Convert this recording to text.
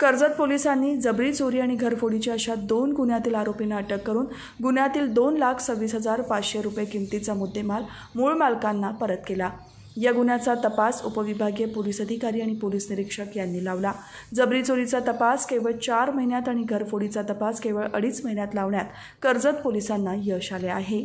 कर्जत पोलिसांनी जबरी चोरी आणि घरफोडीच्या अशा दोन गुन्ह्यातील आरोपींना अटक करून गुन्ह्यातील दोन लाख सव्वीस हजार पाचशे रुपये किमतीचा मुद्देमाल मूळ मालकांना परत केला या गुन्ह्याचा तपास उपविभागीय पोलीस अधिकारी आणि पोलीस निरीक्षक यांनी लावला जबरी चोरीचा तपास केवळ चार महिन्यात आणि घरफोडीचा तपास केवळ अडीच महिन्यात लावण्यात कर्जत पोलिसांना यश आले आहे